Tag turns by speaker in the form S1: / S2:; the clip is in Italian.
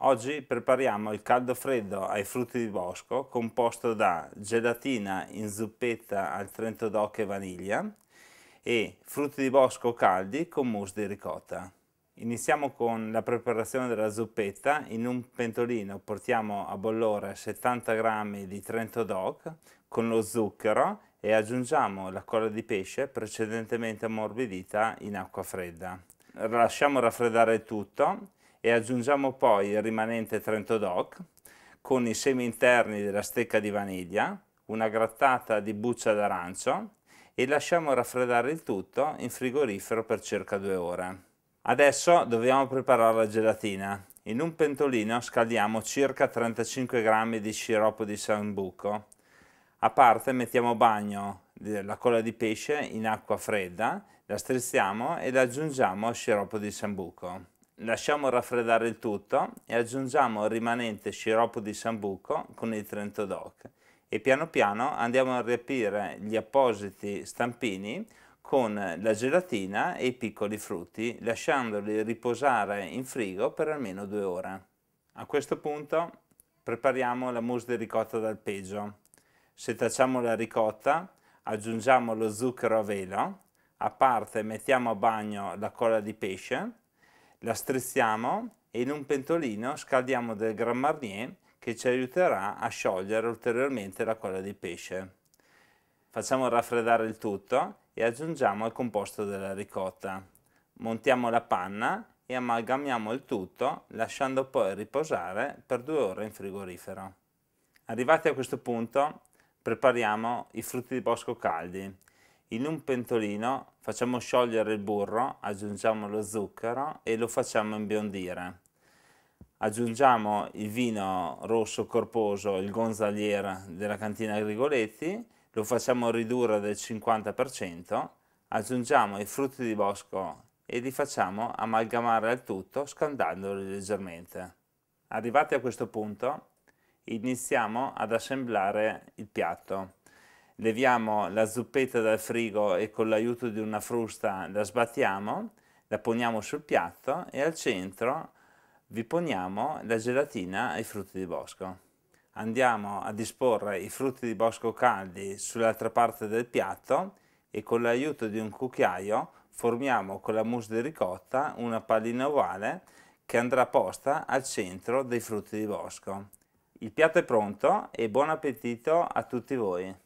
S1: Oggi prepariamo il caldo freddo ai frutti di bosco composto da gelatina in zuppetta al trento d'oc e vaniglia e frutti di bosco caldi con mousse di ricotta. Iniziamo con la preparazione della zuppetta. In un pentolino portiamo a bollore 70 g di trento d'oc con lo zucchero e aggiungiamo la colla di pesce precedentemente ammorbidita in acqua fredda. Lasciamo raffreddare tutto e aggiungiamo poi il rimanente Trento Doc con i semi interni della stecca di vaniglia, una grattata di buccia d'arancio e lasciamo raffreddare il tutto in frigorifero per circa due ore. Adesso dobbiamo preparare la gelatina. In un pentolino scaldiamo circa 35 g di sciroppo di sambuco. A parte mettiamo bagno la colla di pesce in acqua fredda, la strizziamo ed aggiungiamo al sciroppo di sambuco. Lasciamo raffreddare il tutto e aggiungiamo il rimanente sciroppo di sambuco con il Trento Trentodoc e piano piano andiamo a riempire gli appositi stampini con la gelatina e i piccoli frutti lasciandoli riposare in frigo per almeno due ore. A questo punto prepariamo la mousse di ricotta dal peggio. Setacciamo la ricotta, aggiungiamo lo zucchero a velo, a parte mettiamo a bagno la cola di pesce la strizziamo e in un pentolino scaldiamo del Grand Marnier che ci aiuterà a sciogliere ulteriormente la colla di pesce. Facciamo raffreddare il tutto e aggiungiamo il composto della ricotta. Montiamo la panna e amalgamiamo il tutto lasciando poi riposare per due ore in frigorifero. Arrivati a questo punto prepariamo i frutti di bosco caldi in un pentolino facciamo sciogliere il burro, aggiungiamo lo zucchero e lo facciamo imbiondire. Aggiungiamo il vino rosso corposo, il gonzalier della cantina Grigoletti, lo facciamo ridurre del 50%, aggiungiamo i frutti di bosco e li facciamo amalgamare al tutto scaldandoli leggermente. Arrivati a questo punto iniziamo ad assemblare il piatto leviamo la zuppetta dal frigo e con l'aiuto di una frusta la sbattiamo, la poniamo sul piatto e al centro vi poniamo la gelatina e i frutti di bosco. Andiamo a disporre i frutti di bosco caldi sull'altra parte del piatto e con l'aiuto di un cucchiaio formiamo con la mousse di ricotta una pallina ovale che andrà posta al centro dei frutti di bosco. Il piatto è pronto e buon appetito a tutti voi!